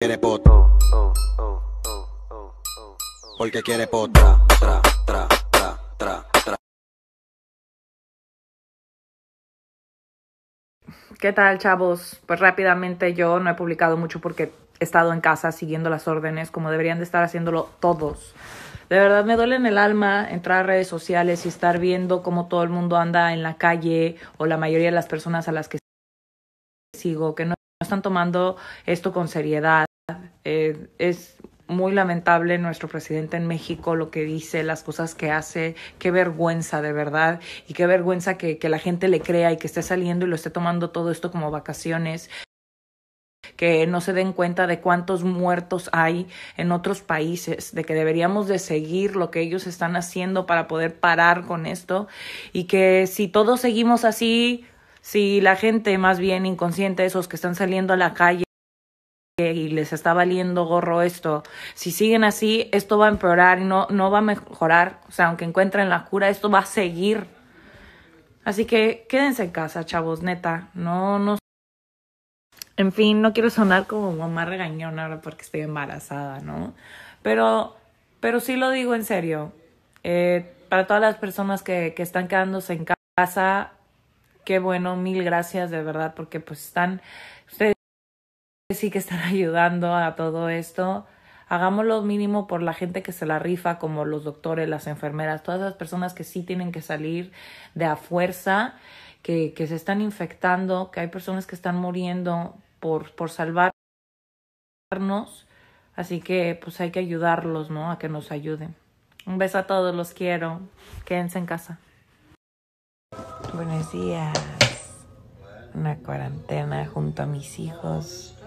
quiere Porque quiere potra. ¿Qué tal, chavos? Pues rápidamente yo no he publicado mucho porque he estado en casa siguiendo las órdenes como deberían de estar haciéndolo todos. De verdad me duele en el alma entrar a redes sociales y estar viendo cómo todo el mundo anda en la calle o la mayoría de las personas a las que sigo que no están tomando esto con seriedad eh, es muy lamentable nuestro presidente en México, lo que dice, las cosas que hace, qué vergüenza de verdad y qué vergüenza que, que la gente le crea y que esté saliendo y lo esté tomando todo esto como vacaciones que no se den cuenta de cuántos muertos hay en otros países, de que deberíamos de seguir lo que ellos están haciendo para poder parar con esto y que si todos seguimos así, si la gente más bien inconsciente, esos que están saliendo a la calle, y les está valiendo gorro esto. Si siguen así, esto va a empeorar y no, no va a mejorar. O sea, aunque encuentren la cura, esto va a seguir. Así que quédense en casa, chavos, neta. No, no. En fin, no quiero sonar como mamá regañona ahora porque estoy embarazada, ¿no? Pero, pero sí lo digo en serio. Eh, para todas las personas que, que están quedándose en casa, qué bueno, mil gracias de verdad, porque pues están sí que están ayudando a todo esto. Hagamos lo mínimo por la gente que se la rifa, como los doctores, las enfermeras, todas las personas que sí tienen que salir de a fuerza, que, se están infectando, que hay personas que están muriendo por, por salvarnos. Así que pues hay que ayudarlos, ¿no? A que nos ayuden. Un beso a todos, los quiero. Quédense en casa. Buenos días. Una cuarentena junto a mis hijos